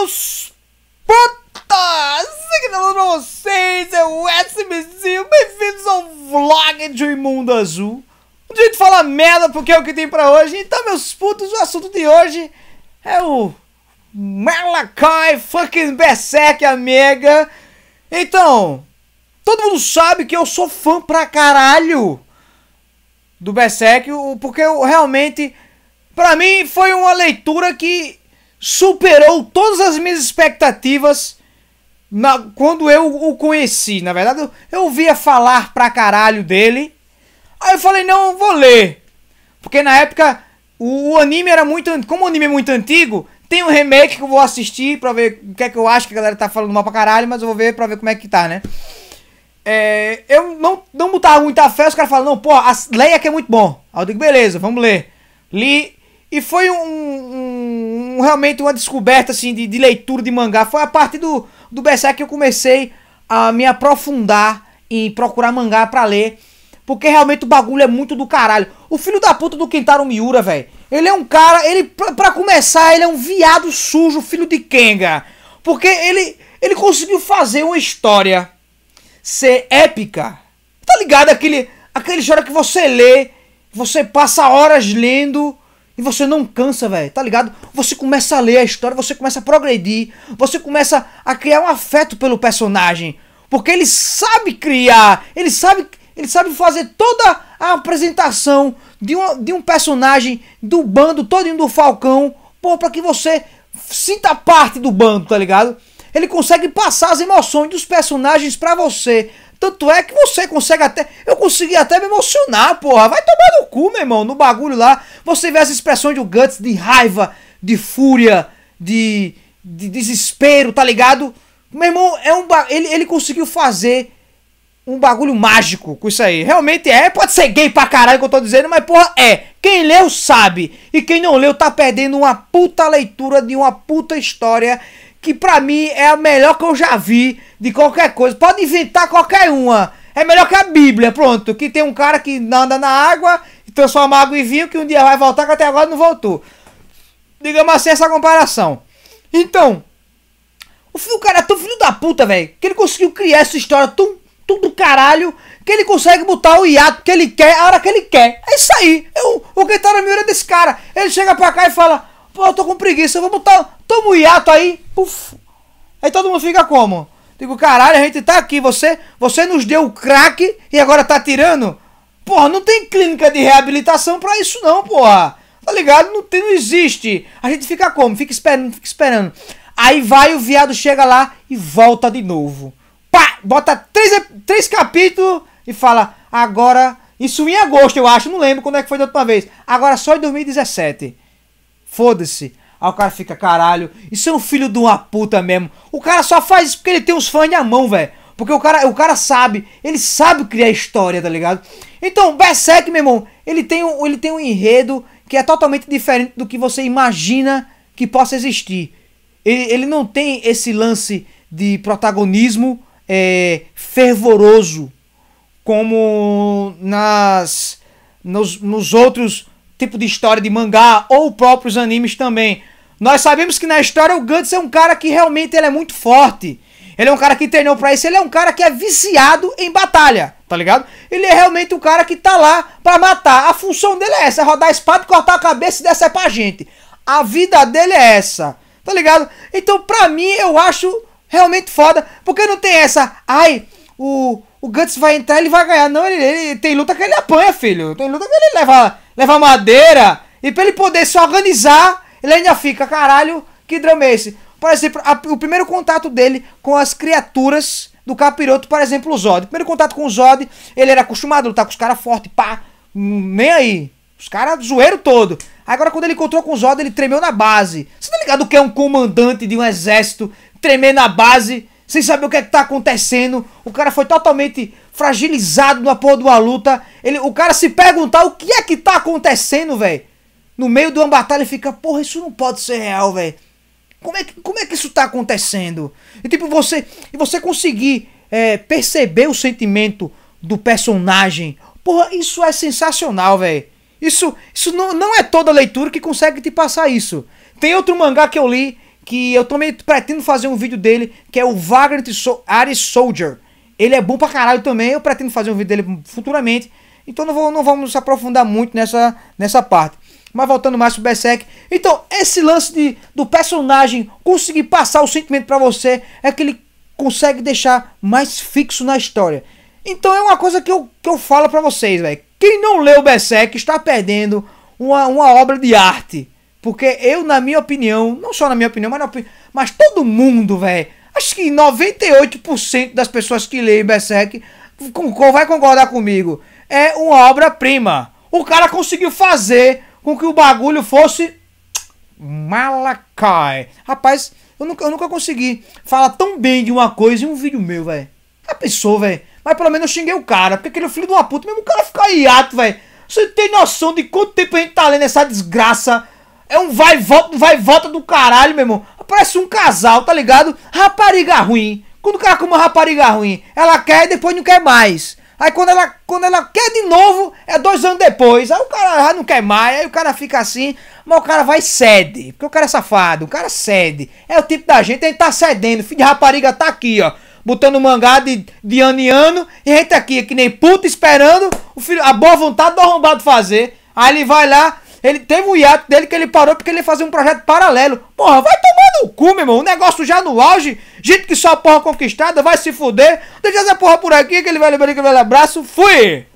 Meus putas! Seguindo tá pra vocês, é o SMC, bem-vindos ao vlog de um Imundo Azul. Onde jeito de falar merda porque é o que tem pra hoje. Então, meus putos, o assunto de hoje é o Malakai fucking Berserk, amiga. Então, todo mundo sabe que eu sou fã pra caralho do Berserk, porque eu, realmente, pra mim, foi uma leitura que superou todas as minhas expectativas na, quando eu o conheci. Na verdade, eu, ouvia falar pra caralho dele. Aí eu falei, não, eu vou ler. Porque na época o, o, anime era muito. Como o anime é muito antigo, tem um remake que eu vou assistir pra ver o que é que eu acho que a galera tá falando mal pra caralho, mas eu vou ver pra ver como é que tá, né? É, eu não, não botava muita fé, os caras falaram, não, pô, leia que é muito bom. Aí eu digo, beleza, vamos ler. Li. E foi um, um, realmente uma descoberta assim de, de, leitura de mangá. Foi a partir do, do Berserk que eu comecei a me aprofundar em procurar mangá pra ler. Porque realmente o bagulho é muito do caralho. O filho da puta do Kentaro Miura, velho. Ele é um cara, ele pra, começar, ele é um viado sujo, filho de Kenga. Porque ele ele conseguiu fazer uma história ser épica. Tá ligado aquele aquele história que você lê, você passa horas lendo e você não cansa, velho, tá ligado? Você começa a ler a história, você começa a progredir, você começa a criar um afeto pelo personagem. Porque ele sabe criar, ele sabe, ele sabe fazer toda a apresentação de, um de um personagem do bando indo do Falcão, pô, pra que você sinta parte do bando, tá ligado? Ele consegue passar as emoções dos personagens para você tanto é que você consegue até. Eu consegui até me emocionar, porra. Vai tomar no cu, meu irmão, no bagulho lá. Você vê as expressões do Guts de raiva, de fúria, de, de desespero, tá ligado? Meu irmão, é um ba... ele, ele conseguiu fazer um bagulho mágico com isso aí. Realmente é. Pode ser gay pra caralho que eu tô dizendo, mas porra, é. Quem leu sabe. E quem não leu tá perdendo uma puta leitura de uma puta história que pra mim é a melhor que eu já vi de qualquer coisa. Pode inventar qualquer uma. É melhor que a Bíblia, pronto. Que tem um cara que nada na água e transforma água em vinho que um dia vai voltar que até agora não voltou. Digamos assim, essa comparação. Então, o, cara é tão filho da puta, velho, que ele conseguiu criar essa história tão, tão do caralho que ele consegue botar o hiato que ele quer a hora que ele quer. É isso aí. Eu, o tá na é desse cara. Ele chega pra cá e fala: Pô, eu tô com preguiça, eu vou botar. Toma o hiato aí. Puf. Aí todo mundo fica como? Digo, caralho, a gente tá aqui, você, você nos deu o crack e agora tá tirando? Porra, não tem clínica de reabilitação para isso não, porra. Tá ligado? Não, tem, não existe. A gente fica como? Fica esperando, fica esperando. Aí vai, o viado chega lá e volta de novo. Pá! Bota três, três capítulos e fala, agora... Isso em agosto, eu acho, não lembro quando é que foi da última vez. Agora só em 2017. Foda-se. Aí o cara fica, caralho, isso é um filho de uma puta mesmo. O cara só faz isso porque ele tem uns fãs na mão, velho. Porque o cara, o cara sabe, ele sabe criar história, tá ligado? Então, Berserk, meu irmão, ele tem, um, ele tem um enredo que é totalmente diferente do que você imagina que possa existir. Ele, ele não tem esse lance de protagonismo é, fervoroso como nas nos, nos outros tipo de história de mangá ou próprios animes também. Nós sabemos que na história o Guts é um cara que realmente ele é muito forte. Ele é um cara que treinou para isso, ele é um cara que é viciado em batalha, tá ligado? Ele é realmente um cara que tá lá para matar. A função dele é essa, é rodar a espada, cortar a cabeça e descer pra gente. A vida dele é essa, tá ligado? Então, pra mim, eu acho realmente foda, porque não tem essa, ai, o, o Guts vai entrar, ele vai ganhar. Não, ele, ele tem luta que ele apanha, filho. Tem luta que ele leva levar madeira. E pra ele poder se organizar, ele ainda fica, caralho, que drama é esse? Por exemplo, a, o primeiro contato dele com as criaturas do capiroto, por exemplo, o Zod. O primeiro contato com o Zod, ele era acostumado a lutar com os caras fortes, pá, hum, nem aí. Os caras zoeiro todo. Agora, quando ele encontrou com o Zod, ele tremeu na base. Você tá ligado que é um comandante de um exército tremer na base? sem saber o que é que tá acontecendo. O cara foi totalmente fragilizado no porra de uma luta. Ele, o cara se perguntar o que é que tá acontecendo, velho. No meio de uma batalha fica, porra, isso não pode ser real, velho. Como é, que, como é que isso tá acontecendo? E tipo, você. E você conseguir é, perceber o sentimento do personagem. Porra, isso é sensacional, velho. Isso, isso não, não é toda leitura que consegue te passar isso. Tem outro mangá que eu li que eu também pretendo fazer um vídeo dele, que é o Vagrant so Ares Soldier. Ele é bom pra caralho também, eu pretendo fazer um vídeo dele futuramente. Então não, vou, não vamos se aprofundar muito nessa, nessa parte. Mas voltando mais pro Berserk. Então, esse lance de, do personagem conseguir passar o sentimento para você é que ele consegue deixar mais fixo na história. Então é uma coisa que eu, que eu falo para vocês, velho. Quem não leu Berserk está perdendo uma, uma obra de arte. Porque eu, na minha opinião, não só na minha opinião, mas, opini... mas todo mundo, velho. Acho que 98% das pessoas que leem Berserk vai concordar comigo. É uma obra-prima. O cara conseguiu fazer com que o bagulho fosse. Malakai. Rapaz, eu nunca, eu nunca consegui falar tão bem de uma coisa em um vídeo meu, velho. Já pensou, velho? Mas pelo menos eu xinguei o cara, porque aquele filho de uma puta, mesmo o cara ficar hiato, velho. Você tem noção de quanto tempo a gente tá lendo essa desgraça? É um vai volta, vai volta do caralho, meu irmão. Parece um casal, tá ligado? Rapariga ruim. Quando o cara com uma rapariga ruim, ela quer e depois não quer mais. Aí quando ela, quando ela quer de novo, é dois anos depois. Aí o cara já não quer mais, aí o cara fica assim, mas o cara vai e cede. Porque o cara é safado, o cara cede. É o tipo da gente, a gente tá cedendo. Filho de rapariga tá aqui, ó. Botando mangá de, de ano em ano. E a gente aqui, é que nem puta, esperando o filho, a boa vontade do arrombado fazer. Aí ele vai lá, ele teve um hiato dele que ele parou porque ele fazia um projeto paralelo. Porra, vai tomar no cu, meu irmão. O negócio já no auge. Gente que só porra conquistada, vai se fuder. Deixa essa porra por aqui, aquele velho, aquele velho abraço. Fui!